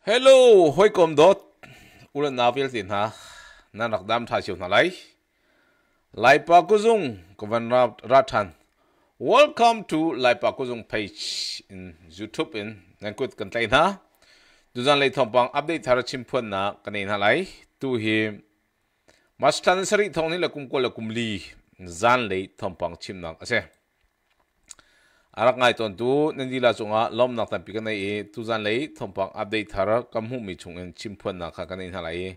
Hello, hoi kom dot. Ulan navil tin ha. Na nak dam tha siu na lai. Lai pa kuzung kovan ratan. Welcome to Lai pa kuzung page in YouTube in nang kut kan tlai na. Duzan lai thong pang update thara chim phun na kanei na lai. Tu hi mastan sari thong ni lakum ko lakum li zan lai thong pang chim nak ase arak ngai ton tu nandila chunga lom nak tan pikane e tuzan lei thompak update thara kamhu mi chung en chimphan na kha kanai halai e.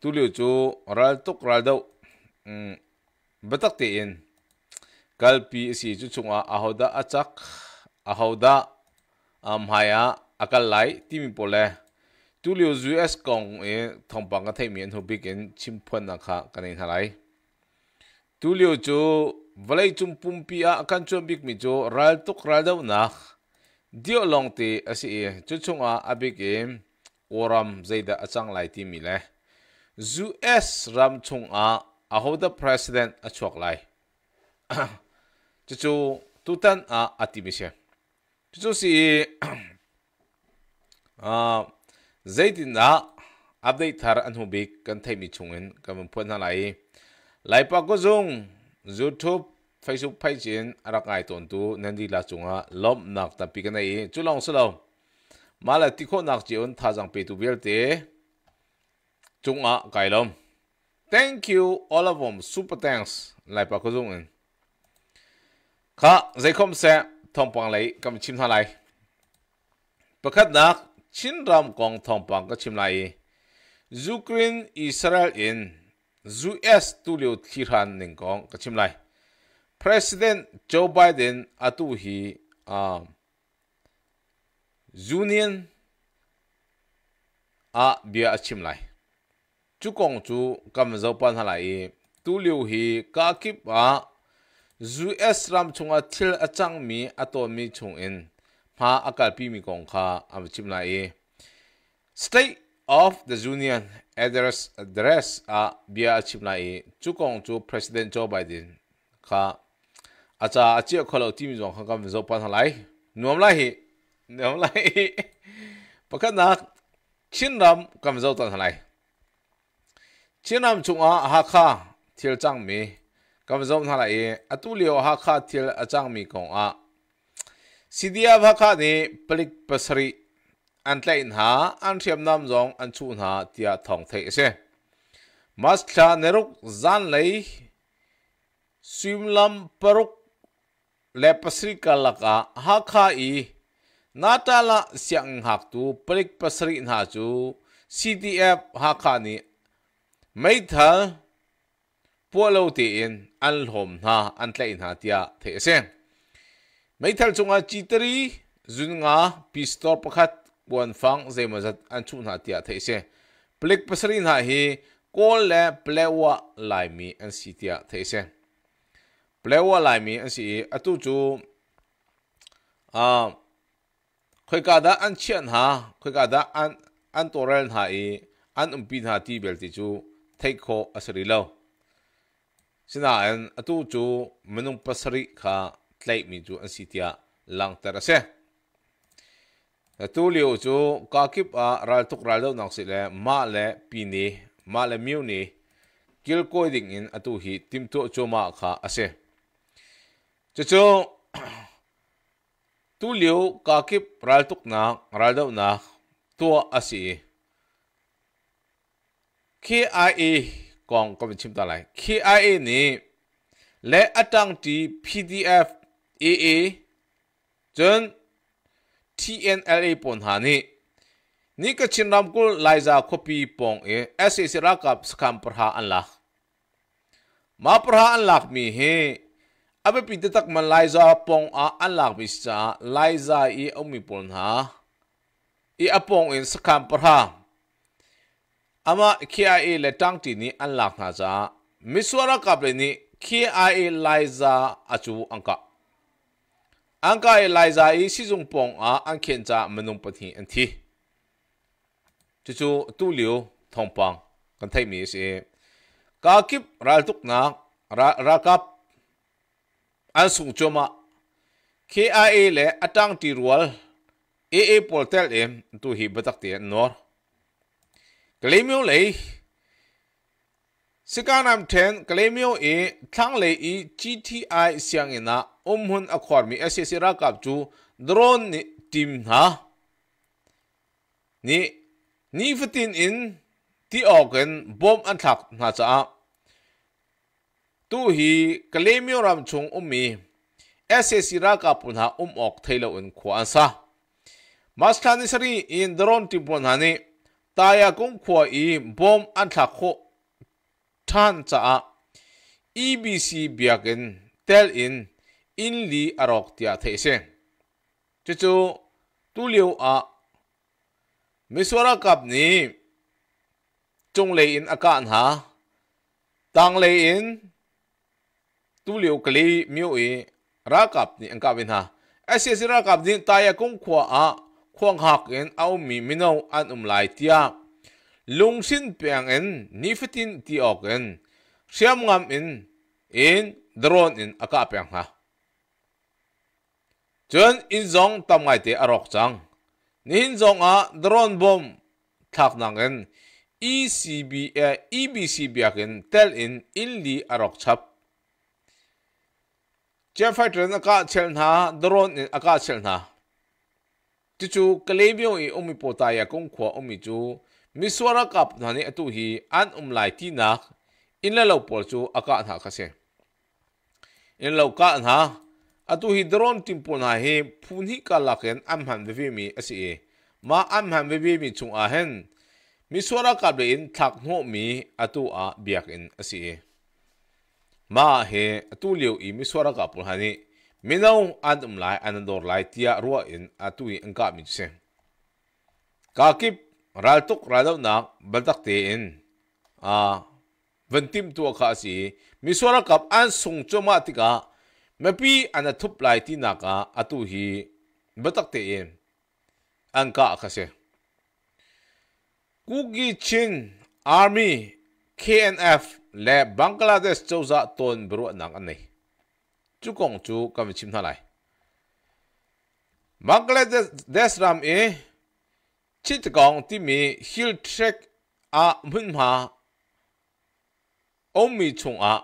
tu liu chu ral tuk ral dau um batak te in kal pi si chu chunga ahoda achak ahoda am haya akal lai timi pole tu liu zu es kong e thompak ka thai mi en hu bikin chimphan na kha kanai halai tu liu chu valai chum pumpi a kan chum bik mi chu ral tuk ral dau na dio long ti asi e chu chung a abik e oram zaida achang lai ti mi le zu s ram chung a a ho the president a chok lai chu chu tutan a ati mi se chu chu si e, a zaidin a update thar an hu bik kan thai mi chungin kam pon na lai lai pa ko zung YouTube Facebook page in arakai ton tu nandi la chunga lom nak ta pi kana i chu long salo mala ti kho nak chi on tha jang pe tu thế. te à, cài lom thank you all of them super thanks lai pa ko zung Khá zai không se thong bằng lấy, cầm chim lại. lai pakhat nak chín ram kong thong bằng cầm chim lại. Ukraine Israel in US tu liu thi ran ning kong kachim lai President Joe Biden atu hi um union a bia achim lai chu kong chu kam zo pan halai tu liu hi ka kip a US ram chunga thil achang mi ato mi chung in pha akal pi mi kong kha am chim lai state of the union address address a bia chimlai chu kong chu president joe biden kha acha achia kholo team jong kha kam zo pan halai nuam lai hi nuam lai hi pakhat na chin ram kam zo tan halai chin ram chung a ha kha thil chang mi kam zo na lai atu leo ha kha thil achang mi kong a sidia bha kha ni plik pasri an tle in ha an thiam nam zong an chu na tia thong thei se mas tha neruk zan lei lam paruk le pasri kalaka ha kha i natala siang hak tu prik pasri na chu cdf ha kha ni mấy thở bua lâu tiền ăn hôm na ăn lấy ha tia thế xem mấy thằng chúng ta chỉ tới pistol pakhat buồn phăng dây mà giật ăn chút hạt tiệt thấy xe plik pasarin à, hà hi call lệ plewa lại mi ăn xì tiệt thấy xe plewa lại mi ăn xì à tu chú à khi cả đã ăn chiên ha khi cả đã ăn ăn tổ ren hà hi ăn um pin hạ ti bel ti chú thấy khó asari lâu xin à anh à tu chú mình um pasari khá lại mi chú ăn xì tiệt lang tara xe tu liu chu ka kip a ral tuk ral deuh nak si le ma le pi ni ma le miu ni kil koi ding in atu hi tim tu chu ma kha ase chu chu tu liu ka kip ral tuk na ral deuh na tu a si KIA กองก็เป็นชิมตาไหล KIA นี่และอาจารย์ที่ PDF AA chân TNLA ปนหานี่นี่ก็ชินรำกุลไลซาคปีปองเอเอสเอสรักับสคัมปรหาอันละมาปรหาอันลักมีเฮအဘပိတတက်မလိုက်ဇာပုံအာအလာဘစ်စာလိုက်ဇာဤအမီပွန်ဟာဤအပုံအင်စကံပရာအမ KIA လက်တန်းတီနီအလာခါဇာမစ္စဝရကပလနီ KIA လိုက်ဇာအချူအန်ကာ ang kai lai za i si jung pong a ang khen cha manung pathi an thi chú chú tu liu thong pang kan thai mi se ka kip ral tuk na ra ra kap an sung choma KIA le atang ti rual AA portal em tu hi batak tiền nor claim yo lei สกานามเทนเคลมิโอเอทั้งเลยอีจีทีไอเสียงอนะอุ้มหุ่นอความีเอสเอสรักับจูดรอนทีมฮะนี่นี่ฟตินอินที่ออกกันบอมอันทักนะจ๊ะตู้ฮีเคลมิโอรำชงอุ้มมีเอสเอสรักับปุ่นฮะอุ้มออกเทยเลอินขวานซะมาสตานิสรีอินดรอนทีมปุ่นฮะนี่ตายกุ้งขวาอีบอมอันทักโค than cha a ebc biakin tel in in li arok tia thei se chu chu tu liu a misora cup ni chung lei in akan ha tang lei in tu liu kali miu e ra cup ni angka win ha asia ra cup ni ta ya kung khwa a khwang hak in au mi mino an um lai tia lungsin piang en nifitin tiok en siam ngam in in drone in aka piang ha chuan in zong tam ngai ti arok chang nihin zong a drone bom thak nang en ECB a EBC biakin tel in in li arok chap chen fighter na ka chel na drone in aka chel na chu chu i omi potaya kong khwa omi chu miswara kap nani atu hi an um lai ti na in la lo pol chu aka na kha se in lo ka na atu hi dron timpo na he phun hi ka laken am han ve mi ase e ma am han ve mi chung a hen miswara kap le in thak no mi atu a biak in ase e ma he atu leo i miswara kap pul hani minau an um lai an dor lai tia ruwa in atu i angka mi se ka kip ral tuk ralaw nak baltaktiin. Ah, ventim tua ka si, misora kap an sung choma tika, mapi ana thup lai ti naka atu hi baltaktiin. Ang ka kasi. Kugi Chin Army KNF le Bangladesh chauza ton bro nang anai. Chu kong chu kam chim thalai. Bangladesh ram e ชิดกองที่มีฮิลเทรกอามุนมาอมมีชงอา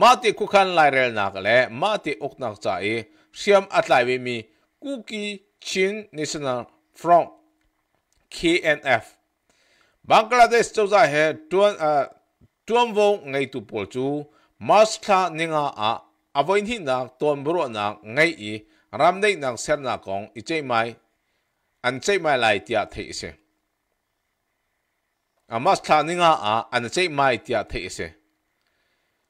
มาติคุคันไลเรลนักเลมาติอกนักใจเสียมอัตไลวิมีกุกีชิน national front KNF บังกลาเทศเจ้าใจเหตุวนอ่าตวนวงไงตุปอลจูมาสตานิงาอาอวัยที่นักตวนบรวนักไงอีรำได้นักเสนาของอิเจไม่ anh chế mai lại tiệt thế sẽ à mà thà nín à anh chế mai tiệt thị sẽ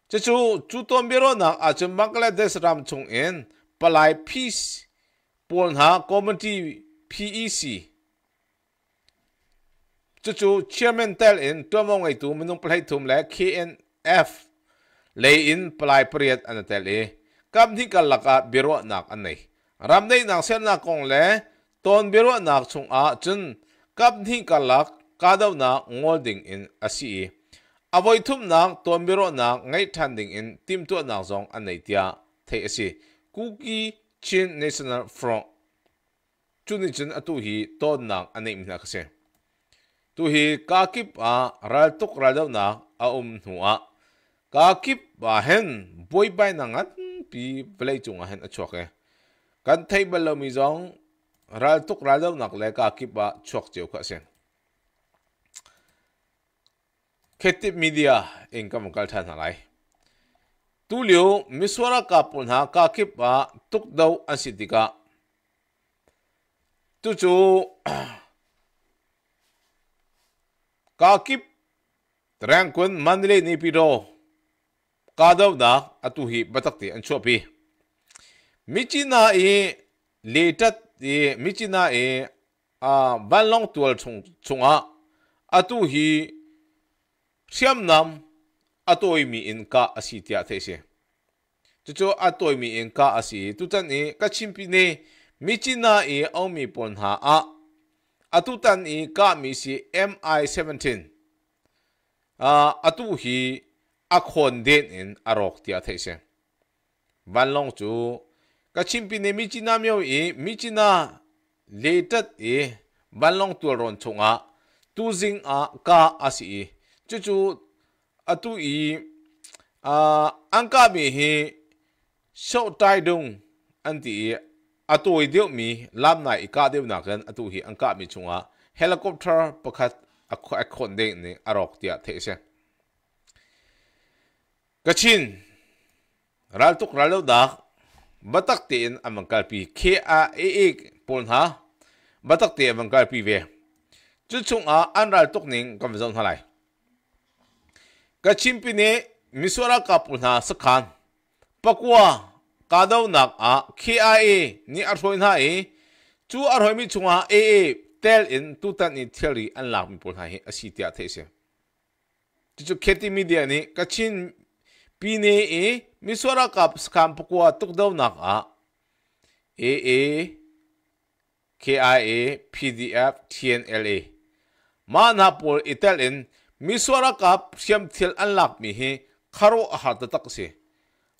chứ chú chú tuân biết rồi nè à chúng Bangladesh làm chung e in bà lại peace buồn ha committee PEC chú chú chairman tell in e. tôi mong ngày tu mình không phải thùng lại KNF lấy in bà lại period anh tell in cam thì cả lạc à biết rồi nè anh này ram đây nàng xem là con lẽ ton bero nak chung a chun kap ni kalak kadaw na ngolding in asi avoid thum nak ton bero nak ngai thanding in tim tu nak zong anei tia thei asi kuki chin national front chuni chin atu hi ton nak anei mi nak se tu hi kakip a ral tuk ral daw na a um nuwa kakip ba hen boy bai na ngat pi play chung a hen a chok e kan thei balomi zong रालतुक राजव नकले का किपा चौक चौ खसें खेती media income कल्ठा नलाई तुलियो मिस्वरा का पुनः का किपा तुक दौ असिदिका तुचो काकिप रैंकुन मंदले निपिरो कादव दा अतुही बतकते अंशोपी मिचिना ये लेटत 디미치나에아발롱투얼총총아아투히시암남아토이미인카아시티아테세저저아토이미인카아시투탄이까침피네미치나에오미본하아아투탄이까미시 MI17 아아투히아콘덴인아록티아테세발롱주ကချင်ပြည်နယ်မြစ်ကြီးနားမြို့ဤမြစ်ကြီးနားလေတက်ဤဘန်လုံတူရွန်ချုံငါတူဇင်းအကာအစီကျွကျွအတူဤအာအန်ကဘီဟိရှော့တိုင်ဒုံအန်တီအတူဤဒီမီလမ်နိုင်ကာဒေဝနာကန်အတူဟိအန်ကမီချုံငါဟဲလီကော်ပတာပခတ်အခွန်ဒိနေအရော့တီယသေဆက်ကချင်ရာလ်တုကရာလောဒါ batak te in amangkal pi khe a e e pon ha batak te amangkal pi ve chu a anral tok ning kam zon halai ka chimpi ne misora ka pun ha sakhan pakwa ka do nak a khe ni a thoi na e chu a roi mi chunga e e tel in tu tan ni theory an mi pun ha he asi tia the se kheti media ni ka chin pi ne e Misora Cups kampo ko atuk daw naka AA KIA PDF TNLA manapol Italian Misora Cup siam thil anlak mi hi kharo ahar ta taksi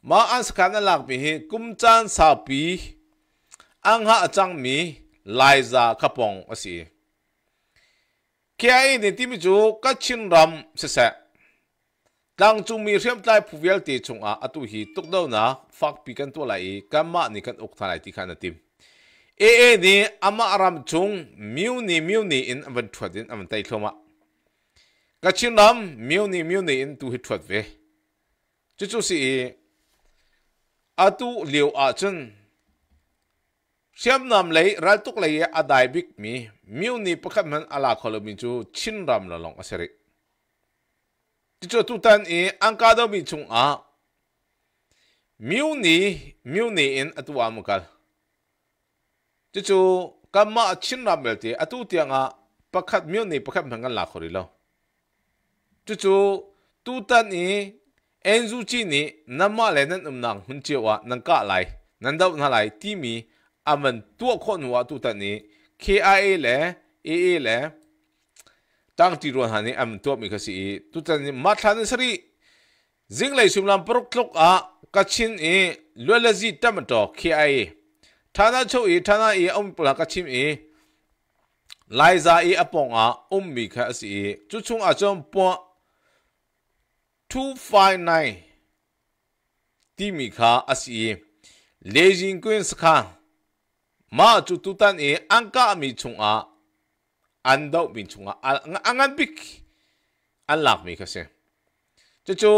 ma an skana lak mi hi kumchan sapi ang ha chang mi laiza kapong asi KIA ni timi chu kachin ram se sa tlang chung mi rem tlai puvel te chung a atu hi tuk do na fak pi kan to lai kama ni kan ok thalai ti khana tim e e ni ama aram chung miu ni miu ni in avan thwadin avan tai thloma ka chin lam miu ni miu ni in tu hi thwat ve chu chu si atu liu a chen siam nam lei ral tuk lei a dai bik mi miu ni pakhat man ala kholomi chu chin ram la long asari 这都单一安嘎到比中啊，苗尼苗尼因阿都阿木干，这就干嘛亲那边的阿都点啊，不看苗尼不看平安拉回来了，这就都单一安住几尼，那么来能能能很久啊，能嘎来，难道拿来低迷？阿们多看我都单一 KIA 嘞，AA 嘞。ตั้งจีรวนหันนี่อันตัวมีกสีตุจันนี่มาทานสรีซิงเลยสุมลำปรุกลกอะกัชินเอลวลจีตัมตอคีไอทานาโชเอทานาเออมปลากัชิมเอไลซาเออปองอะอมมีกสีจุชุงอาจอมปอ259တီမီခါအစီလေဂျင်ကွင်းစခါမာချူတူတန်အန်ကာမီချုံအား đâu mình chung à 안더 민충아 안안빅 안락미 kasi chuchu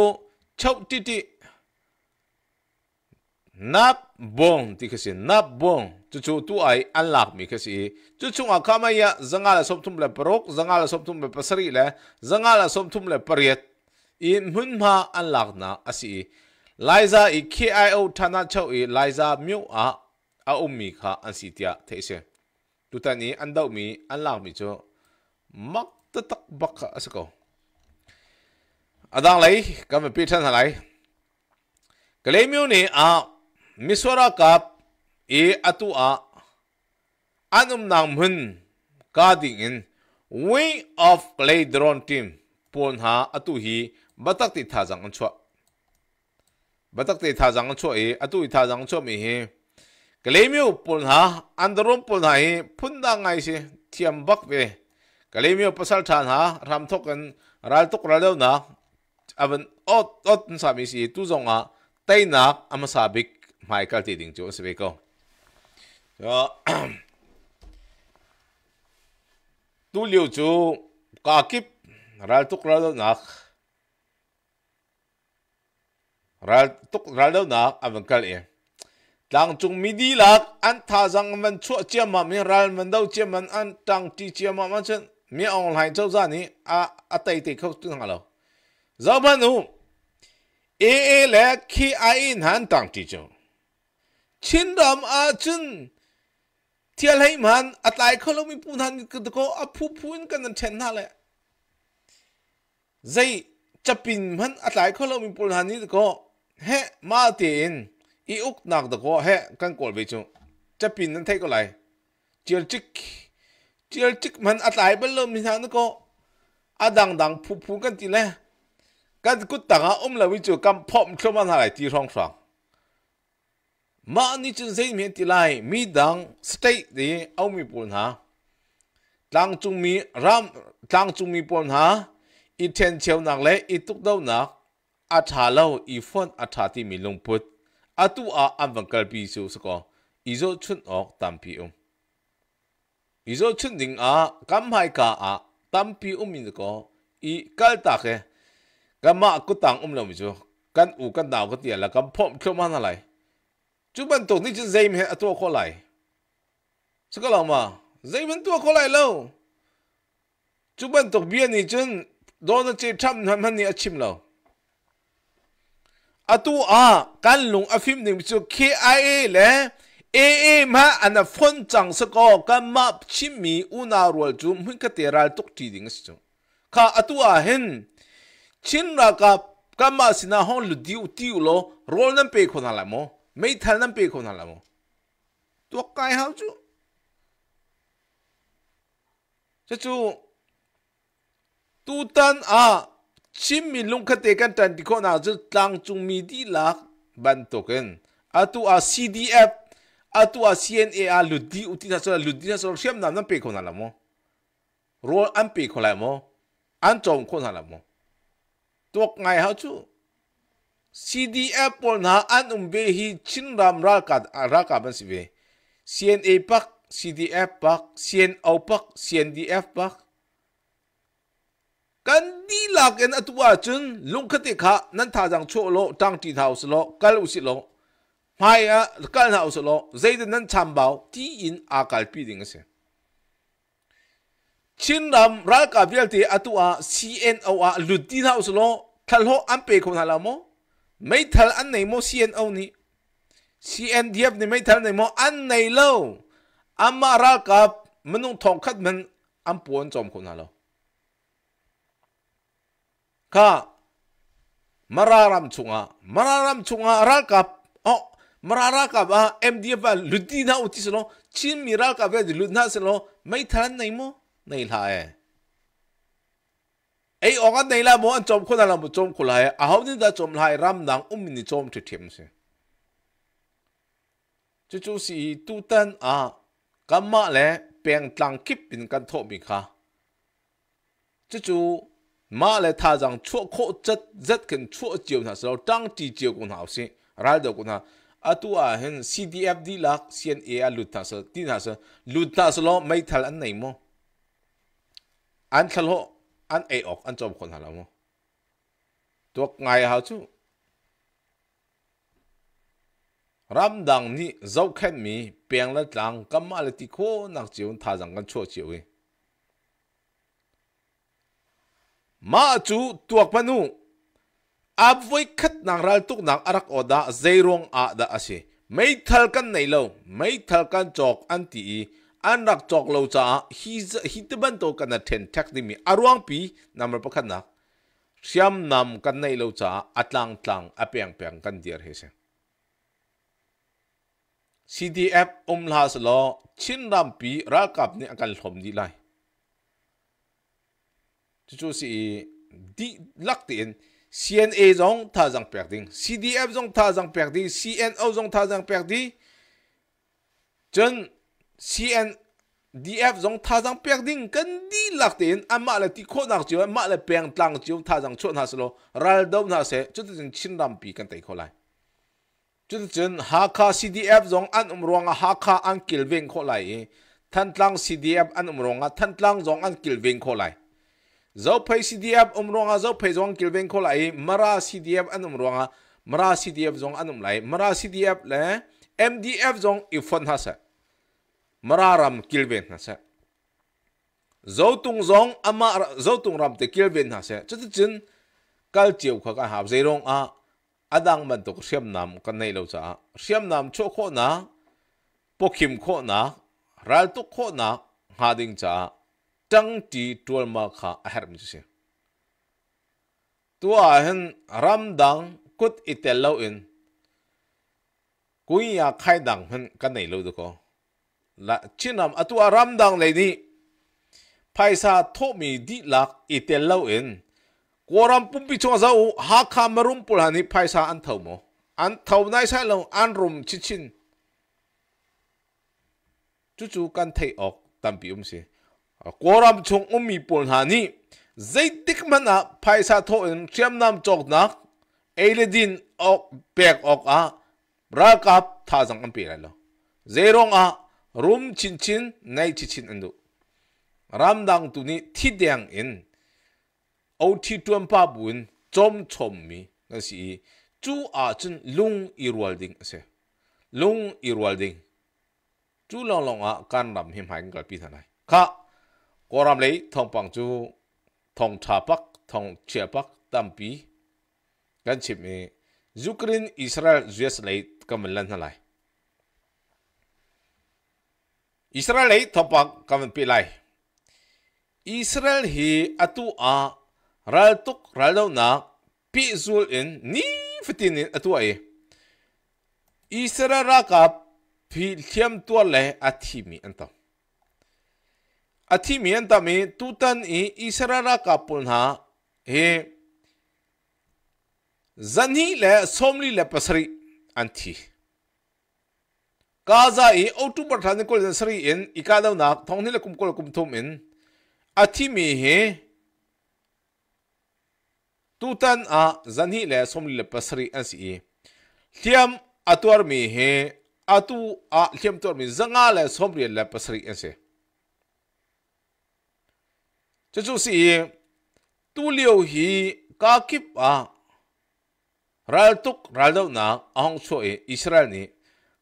chau titi nap bong ti kasi nap bong chuchu tu ai anlakmi kasi là nga kamaya zangala somtum le parok zangala somtum le pasari le zangala somtum le pariet i munma anlakna asi Liza i KIO thana chau i Liza miu à a ummi kha ansitia theise À, tu ta ni an dau mi an lao mi chu mak ta tak bak as ko adang lai ka me pi than lai ka le mi ni a miswara kap e atu a anum nang hun ka ding in we of clay drone team pon ha atu hi batak ti tha jang an chwa batak ti tha jang an chwa e atu i tha jang chwa mi hi Kalemiyo pulna andarum pulna hi punda ngai si thiam bak ve kalemiyo pasal than ha ram thokan ral tok ral na avan ot ot sami si tu zong na, zonga tainak amasabik michael ti ding chu sebeko cho tu liu chu ka kip ral tuk ral nak ral tuk ral nak avan kal e đang chung mi di lak an tha zang man chua chia ma mi ral man dau chia man an tang ti chia ma man chen mi ong lai chau za ni à a tai tai khau tu hang lo zao nu e e le khi ai in đang đi chung chau chin ram a chin hay hai à tại tai lâu lo mi pun han ko ko a phu phun kan chen na le chấp chapin man à tại khau lâu mi pun han ni ko he ma tiền อีอุกนักตะโกเฮกันกอลไปจุจะปินนั้นเทก็ไหลเจียจิกเจียจิกมันอัตไลเป็นลมนิทานก็อาดังดังผูผูกันตีเลยกันกุตังอาอุ้มเลยวิจูกันพอมเข้ามาหาไหลตีรองสองมาอันนี้จึงเสียมีตีไลมีดังสเตย์ดีเอามีปุ่นหาตังจุงมีรำตังจุงมีปุ่นหาอีเทนเชียวนักเลยอีตุกเดาหนักอาถาเล่าอีฟอนอาถาที่มีลงพุทธ atu a avangkal pi su sako izo chun ok tampi um izo chun ding a kam hai ka a tampi um in ko i kal ta ke kama ku tang um lo mi chu kan u kan dau ko tia la kam phom khlo ma na lai chu ban to ni chu zaim he atu ko lai sako la ma zaim tu ko lai lo chu ban to bia ni chun do na che tham nam han ni achim lo အတူအာကန်လုံအဖိမနင်းစု KIA လေเอเอมาอันฟอนจังสกอกันมาชิมีอุนารวลจุมหิกเตรัลตุกทีดิงสจุข้าอตัวเห็นชินรากับกันมาสินาห้องลุดิวติวโลรอลนั้นเปคนอะไรมอไม่ทันนั้นเปคนอะไรมอตัวกายเฮาจุจะจูตูตันอา chim mi lung kha te kan tan ti ko na zu tlang chung mi di lak ban token atu a cdf atu a cna a ludi uti na so ludi na so shem nam nam pe ko na la mo ro an pe ko la mo an chom ko na la mo tok ngai ha chu CDF pon na an umbe hi chin ram ra ka ra ka ban si ve CNA pak CDF pak CNO pak CNDF pak กันดีลักเอ็นอตัวจึงลงคติขานั้นท่าจังโชโลตั้งที่เท้าสโลกัลอุสิโลไม่อะกัลเท้าสโลเจดนั้นชัมเบาที่อินอากาศปีดิ่งเสียชินรำรักกับเวลตีอตัวซีเอ็นเอาอะลุดที่เท้าสโลทัลโฮอันเปคนฮัลโมไม่ทัลอันไหนโมซีเอ็นเอนี่ซีเอ็นดียนี่ไม่ทัลไหนโมอันไหนเล่าอามารักกับมันุษย์ทองคัดมันอันปวนจอมคนฮัลโล ka mararam chunga mararam chunga ral kap o marara kap a ah, mdf ba luti na uti selo chin mi ral kap ve lutna selo mai than nei mo nei la e ei oga nei la mo an chom khona la mo chom khula e a hau ni da chom lai e, ram dang um ni chom thi them se chu chu si tu tan a kamma le peng tlang kip pin kan tho mi kha chu chu mà le tha rằng chỗ khô chất rất cần chỗ chiều nào sau tăng chỉ chiều cũng hảo xin ra đầu cũng hảo à tu à hen CDF đi lạc CNA lụt thà sau đi thà sau lụt thà sau lo mấy thà anh này mo anh khăn hộ anh ấy ọc anh cho một hả là mo tuộc ngày hảo chú ram dang ni zau khen mi piang la tlang kam ma le ti kho nak chiu tha rằng kan chua chiều ấy มาจูตัวกันนูอาบวยขัดนางรัลตุกนางอารักอดาเจรงอาดาอาไม่ทัลกันในโลไม่ทัลกันจอกอันตี อันรักจอกโลจ้าฮิฮิตบันโตกันนัดเทนแทักีิมีอารวงปีนั่นเราพคันนะกเสียมนำกันในโลจ้าอัตลังตังอเปียงเปียงกันเดียร์เฮเซ CDF อุ้มลาสโลชินรัมปีรักกับนี่การหลมดีไล chu chu si di lắc tiền CNA zong tha zang pek ding CDF zong tha zang pek ding CNO zong tha zang pek di chân CN DF zong tha zang pek ding kan di lắc tiền a à, ma la ti kho nak chiu ma la peng tăng chiu tha zang chon ha slo ral dom na se chu tu chin ram pi kan tai kho lai chu tu chen ha kha CDF zong an um ruang hạ ca an kil veng kho lai than tlang CDF an um ruang than tăng zong an kiểu veng kho lại zau phai cdf umronga zau phai zong kilveng kho lai mara cdf anum ronga mara cdf zong anum lai mara cdf le mdf zong ifon hasa mara ram kilveng hasa zau tung zong ama zau tung ram te kilveng hasa chut chin kal chiu kha ka hab zai rong a adang man tok siam nam kan nei lo cha siam nam cho kho na pokhim kho na ral tu kho na ding cha trăng ti tual ma kha a her mi se tua hen ram dang kut itel lo in kui ya khai dang hen ka nei lo du ko la chinam atua ram dang lei ni paisa tho mi di lak itel lo in koram pum pi chong zau ha kha marum pul hani paisa an thau mo an thau nai sai lo an rum chi chin chu chu kan thei ok tam pi um se 아, 꼬람총 옴미볼 하니 제이틱만아 파이사토인 쳄남 쪽낙 에일딘 억백억아 브라캅 타장간 피랄로 제롱아 룸 친친 나이 친친 인도 람당 두니 티대양인 오티 뚜엄파 부인 좀 촘미 나시 주아진 룽 이루얼딩 세룽 이루얼딩 주렁렁아 간람 힘 하인 걸 비타나이 가กรามเลยทองปังจูทองทาปักทองเชียปักตัมปีกันชิมียูเครนอิสราเอลยูเสเลยกำลังนั่นไลอิสราเอลทองปักกำลังปีไลอิสราเอลฮีอัตุอารัลตุกรัลโวนักปีซูลอินนี่ฟตินินอตัวเออิสราเอลกับพิเทียมตัวเลยอธิมีอันต่อ अथिमियन तमें तूतन इसरा का पुना हे जनी ले सोमली ले पसरी अंथी काजा ए औटू बठा निकोल सरी इन इकादना थोंगने ले कुमकोल कुमथुम इन अथिमे हे तूतन आ जनी ले सोमली ले पसरी असी थ्याम अतुअर मी हे अतु आ थ्याम तोर मी जंगा ले सोमरी ले पसरी असी 这就是都留起加吉啊，然后然后呢，昂说伊以色列呢，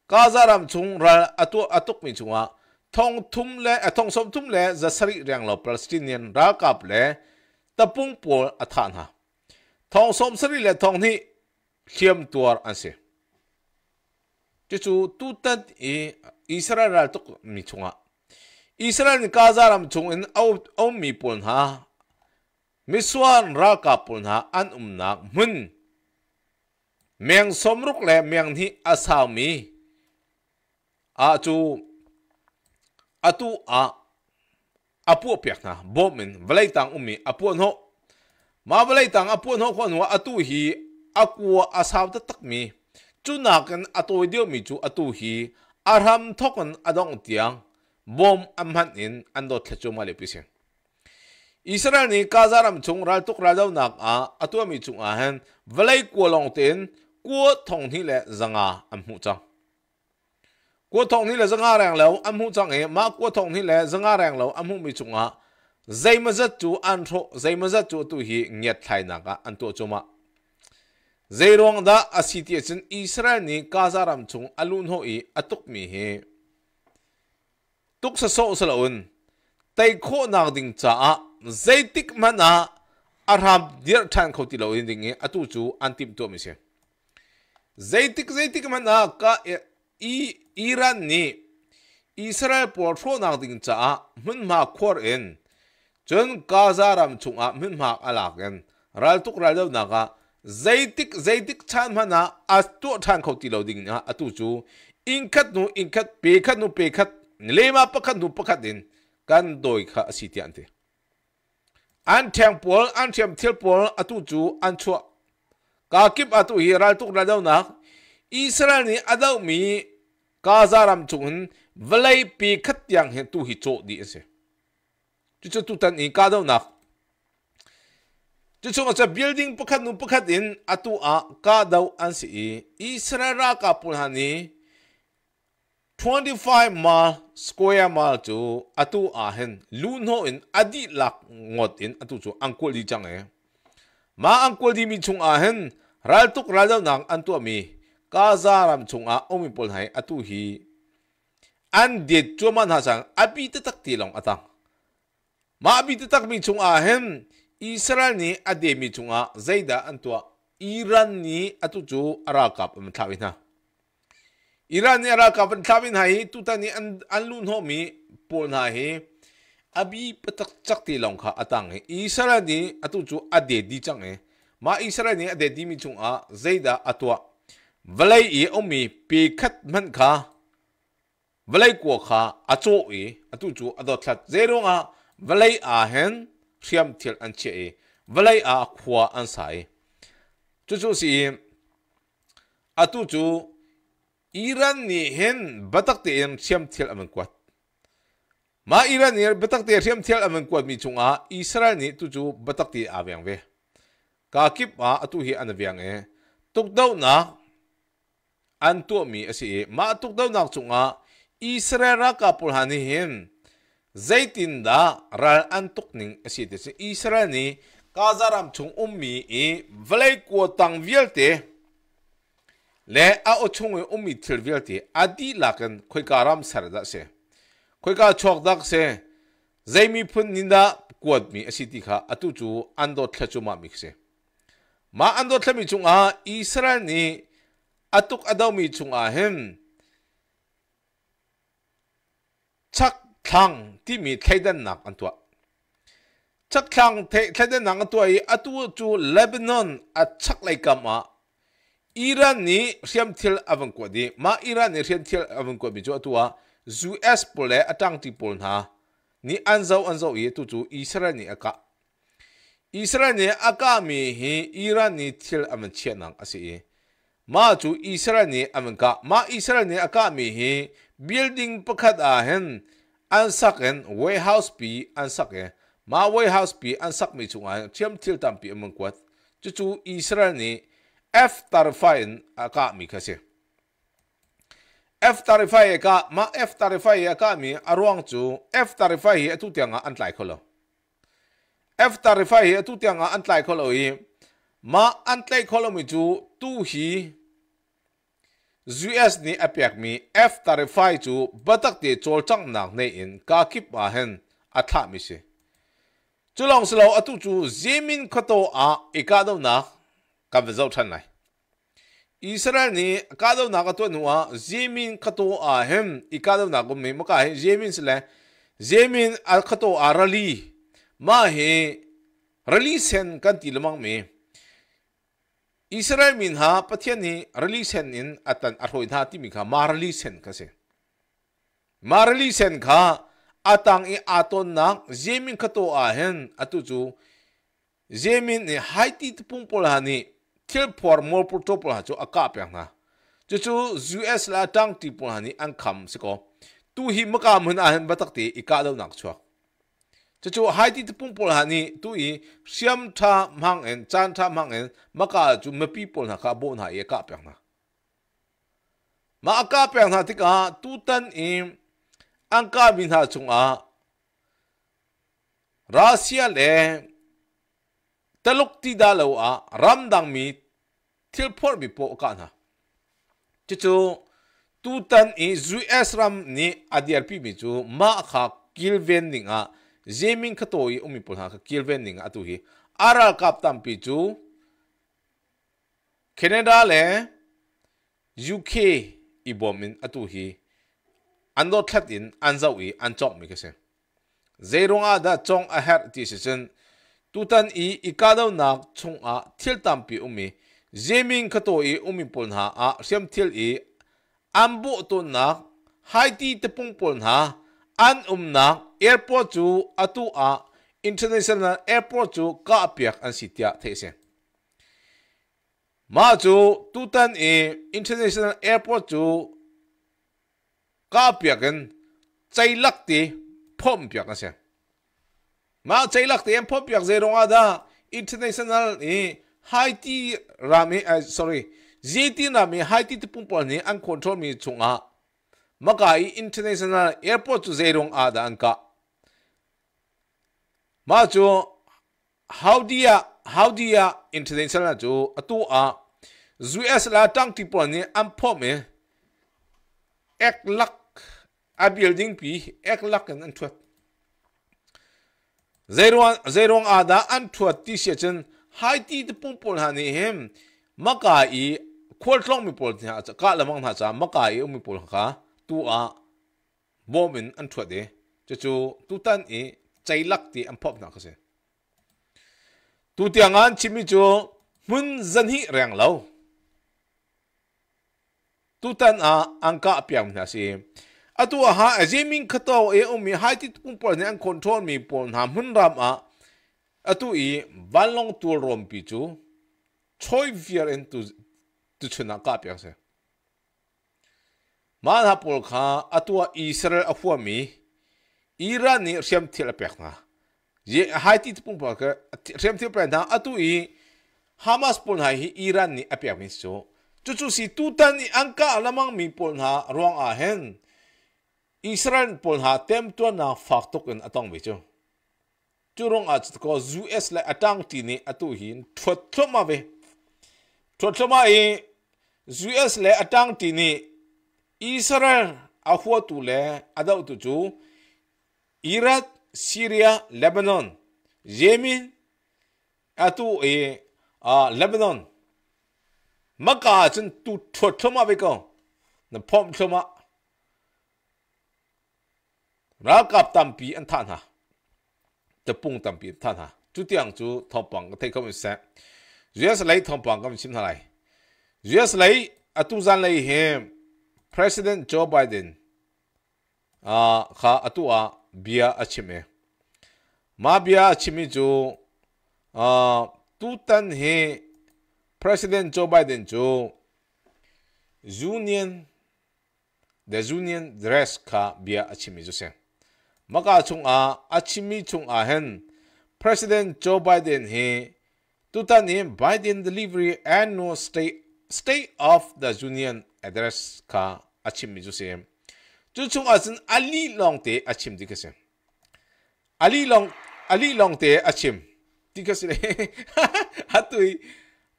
加扎兰从然阿多阿多民从啊，通通嘞啊通什通嘞，这实力量了 Palestinian 拉卡嘞，他崩破阿坦哈，通什实力嘞通呢，欠多安些，这就都等伊以色列拉多民从啊。Israel ni kazaram chung in au mi pun ha miswan ra ka pun ha an um nak mun meng somruk le meng ni asami a chu atu a apu piak na bomin velai tang umi um apu no ma velai tang apu no khon wa atu hi aku asaw ta tak mi chu nakan atu dio mi chu atu hi arham thokon adong tiang bom am han in an do thle chu ma le pisen israel ni kazaram chung ral tuk ra dau nak a atua mi chung a han valai ko long ten ko thong ni le zanga am hu chang ko thong ni le zanga rang lo am hu chang e ma ko thong ni le zanga rang lo am hu mi chung a zai ma zat chu an tho zai ma zat chu tu hi ngiat thai na ka an to chu ma zai rong da asiti chin israel ni kazaram chung alun ho i atuk mi he tuk sa so sa laun tay kho na ding cha a zaitik man a arab dir than kho ti lo in ding atu chu antim to mi se zaitik zaitik man a ka e, i iran ni israel por tho na ding cha a mun ma khor en chun gaza ram chung a mun ma alak en ral tuk ral lo na ga zaitik zaitik chan man a astu than kho ti lo ding a atu chu inkat nu inkat pe khat nu pe khat lema pakhat nu pakhat in kan doi kha si ti ante an thang pol an thiam thil pol atu chu an chua ka kip atu hi ral tuk ra na israel ni adau mi ka zaram chun velai pi khat yang he tu hi cho di ase chu chu tu tan i ka dau na chu chu ma building pakhat nu pakhat in atu a ka dau an si israel ra ka pul hani 25 mile square mile chu atu ahen hen lun in adi lak ngot in atu chu angkul di chang e ma angkul di mi chung ahen hen ral tuk ral dal nang an mi ka za chung a omi pol hai atu hi an de chu man ha sang abi te tak ti long atang ma abi te tak mi chung a israel ni ade mi chung a zaida an tu iran ni atu chu arakap am thawina Iran era kapan tlamin hai tu tani an anlun ho mi pon hai abi patak chak ti long kha atang he isara ni atu chu ade di chang he ma isara ni ade di mi chung a zaida atwa valai i omi pe khat man kha valai ko kha acho e atu chu ado thlat zero nga valai a hen thiam thil an che e valai a khwa an sai chu chu si atu chu Iran ni hen batak te em siam thiel amen kwat ma Iran ni batak te siam thiel amen kwat mi chunga Israel ni tu chu batak te awyang ve ka kip ma atu hi anawyang e tuk dau na an tu mi ase ma tuk dau nak chunga Israel ra ka pul hani hen zaitin da ral an tuk ning ase te Israel ni kazaram chung ummi e valai ko tang vialte le a o chung o mi thil vel ti adi lakan khoi ka ram sar da se khoi ka chok dak se zaimi p u n ninda kuat mi asiti kha atu chu ando thla chu ma mi se ma ando t l a mi chung a israel ni atuk adaw mi chung a hem chak thang ti mi thaidan nak an tua chak thang thaidan nak an tua i atu chu lebanon a chak lai kama Iran ni siam thil avan ko di mà Iran ni siam thil avan ko bi chu atua US tăng pole bốn ha, ní na ni anzau anzau ý tu chú Israel ni aka Israel ni aka mi hi Iran ni thil avan chiến năng à e mà chú Israel ni avan ka mà Israel ni aka mi hi building pakhat à hen an sak en warehouse pi an sak e mà warehouse pi an sak mi chu ngai thiam thil tam pi amang kwat chu chú Israel ni F tarify ka mi khasi F tarify e ka ma F tarify e ka mi arwang chu F tarify hi atu e tianga antlai kholo F tarify hi atu tianga antlai kholo hi ma antlai kholo mi chu tu hi US ni apiak mi F tarify chu batak te chol chang nak nei in ka kip a hen atha mi se chulong slo atu chu zemin khoto a ikadom na कब जौ थन लाइ इसरा ने अकादव ना कतो नुआ जेमिन कतो आहम इकादव ना गुम में मका है जेमिन सिले जेमिन अल कतो आरली मा हे रली सेन कंति लमंग में इसरा मिन हा पथियनि रली सेन इन अतन अथोइ धा तिमि खा मा रली सेन कसे मा रली सेन खा atang i aton nak zemin kato ahen atuju zemin ni haiti tupung polhani thil por mol pur to pula chu aka pyang na chu chu us la tang ti pula ni an kham se ko tu hi maka mun a han batak ti ika lo nak chuak chu chu hai ti pung pula ni tu i siam tha mang en chan tha mang en maka chu me pi pula ka bon ha ye ka na ma aka na ti ka tu tan im an ka bin ha chung a Rahasia le teluk tidak lo a dang mi til por mi po ka na chu chu tu tan i zu esram ni adrp mi chu ma kha kilven ninga zemin khatoi umi pol ha kilven ninga atu hi aral kap tam pi chu canada le uk ibomin atu hi ando thlat in anzau i anchok mi kase zerunga da chong a her ti season tutan i ikadaw nak chung a thil tam pi umi zeming kato i umimpol na a siam til i ambu to na haiti tepung pol na an um na airport chu atu a international airport chu ka apiak an sitia these ma chu tutan e international airport chu ka apiakan chailak ti phom piak ase ma chailak ti em phom piak ze ronga da international e Haiti rame uh, sorry Zeti rame Haiti tipung pol ni ang control mi chunga makai international airport to zerong ada anka ma chu haudia haudia international chu atu a US la tang ti pol ni am pho me ek lak a building pi ek lak an antwat zerong zerong ada antwat ti sechen hai ti te pung pun hani hem maka i khol tlong mi pol ti ha cha ka lamang ha cha maka i mi pol kha tu a bomin an thwa de chu chu tu tan i chailak ti an phop na ka se tu ti angan mi chu mun zan hi rang lo tu tan a angka piam na si atu ha ajimin khato e umi hai ti pung pol an control mi pol ha mun ram a atu i valong rom rompi chu choi vier en tu tu chuna ka pya se man ha pol kha atua israel afwa mi iran ni riam thil pya nga ye haiti pung pa ka riam thil pa atu i hamas pun hai hi iran ni apya mi so chu chu si tan ni angka alamang mi pol na ruang a hen israel pol ha tem tu na faktok en atong bi chu จูรงอาจจะก็ยูเอสและอตังตีนี่อตุหินทวดทมาเวทวดทมาเอยูเอสและอตังตีนี่อิสราเอลอาหัวตุเลอดาวตุจูอิรักซีเรียเลบานอนเยมินอตุเออาเลบานอนมกาจนตุทวดทมาเวกองนพอมทมารากับตัมปีอันทานฮะ President Joe Biden President Joe Biden 就 Union the Union dress 卡別啊簽咩就先。maka chung a achimi chung a hen President Joe Biden he tutani Biden delivery and no state state of the union address ka achimi jusem chung h te sin long c ju a ali a te di ali ali kase long long a 총 아슨 알리 롱테 a 침 디케세 알리 롱알 a 롱 h 아침 디케스레 하투이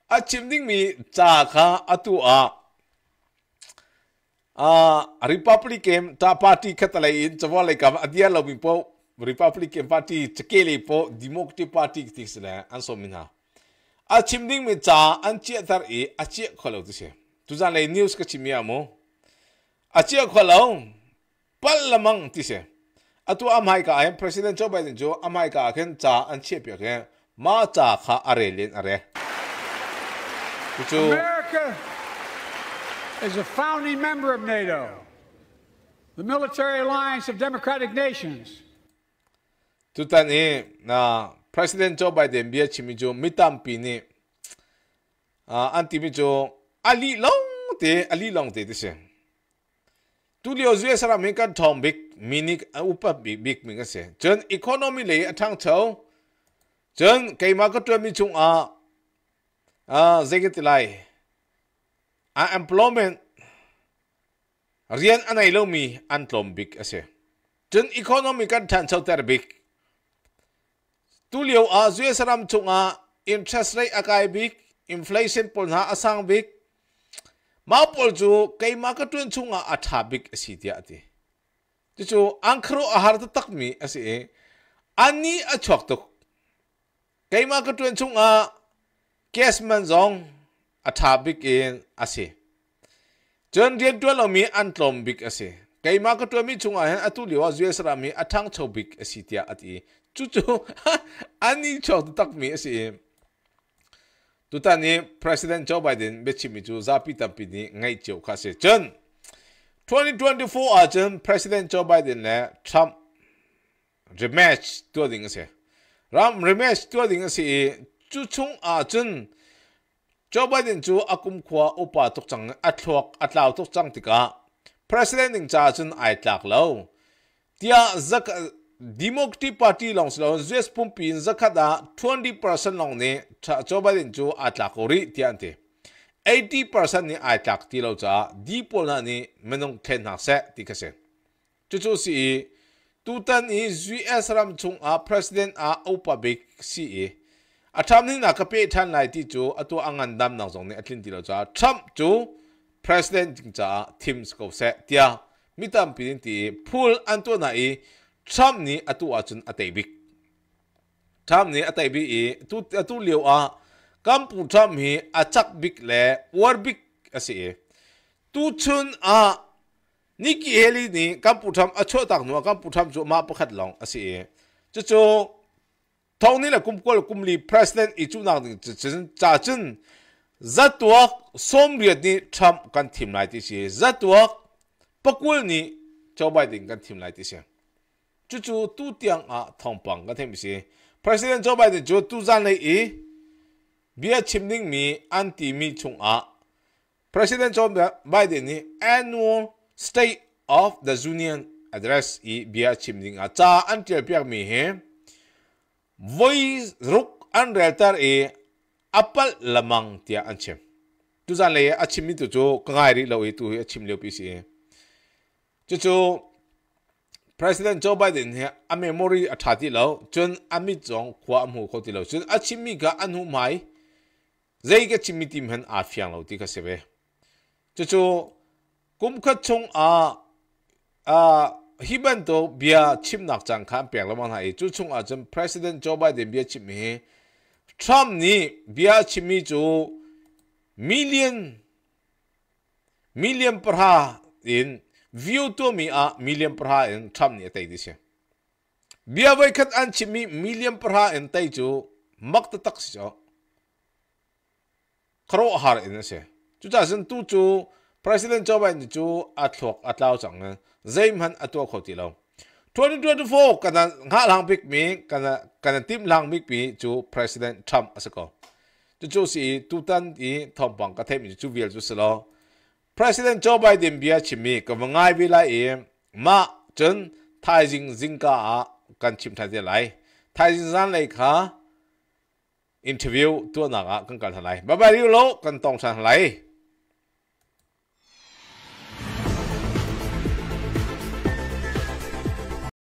아 a 딩미 a 가 아투아 Ờ, Republican ta party khatalai in chawa lai kam adia lo min po Republican party chake le po Democratic party things à la an so min ha a chimding mi cha an che tar e a che kholo tu se tu jan lai news ka chimia mo a che kholo pal lamang ti se atu am hai ka am à president Joe Biden jo am hai ka à khen cha an che pya khen ma cha kha are len are America As a founding member of NATO, the military alliance of democratic nations. Tutani na President Joe Biden bia chimijo mitampi anti mijo ali long te ali long te tse. Tu lio zue sara mi kan thong big mini upa big big mi ka se. Chen economy le atang chau. Chen kai ma ka tu mi chung a a zegetilai. ang employment riyan anay lo mi antlombik ase jun economic kan tan sa terbik tulio a zue chunga interest rate akai big inflation pol na asang big maupol ju kai market chunga atha big asi dia ati chu chu ankhro ahar ase ani a chok to kai chunga cash man zong a tha bik in ase chen rian tu lo mi an tlom bik ase kai ma ka tu mi chung a hen atu liwa zue sra mi athang chho bik ase tia ati chu chu ani chho tak mi ase tu ta ni president joe biden be chi mi chu za pi tam pi ni ngai cheu kha se chen 2024 a chen president joe biden le trump rematch tu ding ase ram rematch tu ding ase chu chung a chen Joe Biden chu akum khua upa tuk chang a thuak a tlau tuk chang tika president ning cha chun ai tlak lo tia zak democratic party long slo zes pumpi zakada 20% long ne cha Joe Biden chu a tlak ori tian te 80% ni ai tlak ti lo cha di pol na ni menong ten ha se tika se chu chu si tutan i US ram chung a president a upa big si อาทำนี่นักเปิดท่านนายที่จูอตัวอังกันดำนักสงเนี่ยทิ้งที่เราจ้าทรัมป์จู president จิงจ้าทิมสกอเซตยามิตามปีนที่พูลอันตัวนายทรัมป์นี่อตัวอาจุนอเตบิกทรัมป์นี่อเตบิกอีตัวตัวเลี้ยวอ่ะกัมพูทรัมป์ฮีอาจักบิกเล่วอร์บิกอาสัยตัวชุนอ่ะนี่กี่เฮลีนี่กัมพูทรัมป์อาช่วยต่างหนัวกัมพูทรัมป์จูมาประคัดลองอาสัยจู่ tawni la kum kol kum li president i chu nang ding chin cha som ri ni tham kan thim lai ti si zatwa pakul ni chaw bai kan thim lai ti si chu chu tu tiang a thong pang ga them si president chaw bai jo tu zan le i bia chim ning mi an ti mi chung a president chaw bai ni annual state of the union address i bia chim ning a cha an tel piak mi he voi ruk an realtar e apal lamang tia anchem tu zan le achim mi tu chu kangai ri lo e tu achim le pc e. chu chu president joe biden he a memory athati lo chun ami chong khwa mu khoti lo chun achim mi ga anhu mai zai ga chim mi tim han a fyang lo ti ka sebe chu chu kum khat chung a a hiban to bia chim nak chang kham pyang lamang ha e chu chung a chum president joe biden bia chim me trump ni bia chim mi chu million million pra in view to mi a million pra in trump ni e tai di se bia wai khat an chim mi million pra in tai chu mak ta tak si cho kro har in se chu cha sen tu chu president joe biden chu a thok zaim han atua khoti lo 2024 kana nga lang big mi kana kana tim lang big mi chu president trump asako chu chu si tutan i thom bang ka them chu vial chu selo president joe biden bia chimi ka wangai vi lai e ma chen thai jing jing ka a kan chim thai lai thai jing zan lai kha interview tu na ga kan kan lai ba ba ri lo kan tong san lai